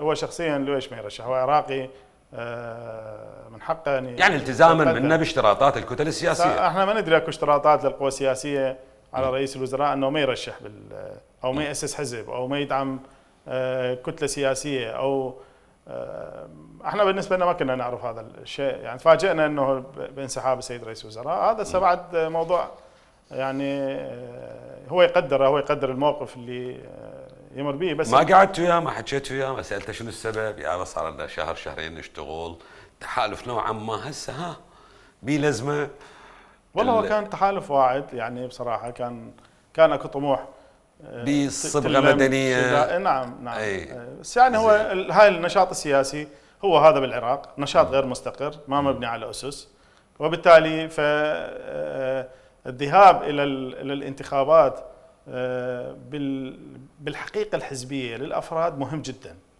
هو شخصيا ليش ما يرشح هو عراقي آه، من حقه يعني, يعني التزاما منا باشتراطات الكتل السياسيه احنا ما ندري اكو اشتراطات للقوى السياسيه على نعم. رئيس الوزراء انه ما يرشح بال او ما نعم. ياسس حزب او ما يدعم آه، كتله سياسيه او آه، احنا بالنسبه لنا ما كنا نعرف هذا الشيء يعني تفاجئنا انه بانسحاب السيد رئيس الوزراء هذا نعم. بعد موضوع يعني هو يقدره هو يقدر الموقف اللي يمر بيه بس ما قعدت وياه ما حكيت وياه ما سالته شنو السبب يا يعني صار لنا شهر شهرين نشتغل تحالف نوعا ما هسه ها بي لازمه والله هو كان تحالف واعد يعني بصراحه كان كان اكو طموح آه، بصبغه مدنيه إيه، نعم نعم أي. بس يعني هو هاي النشاط السياسي هو هذا بالعراق نشاط غير مستقر ما مبني على اسس وبالتالي فالذهاب آه، الى الى الانتخابات آه، بالحقيقه الحزبيه للافراد مهم جدا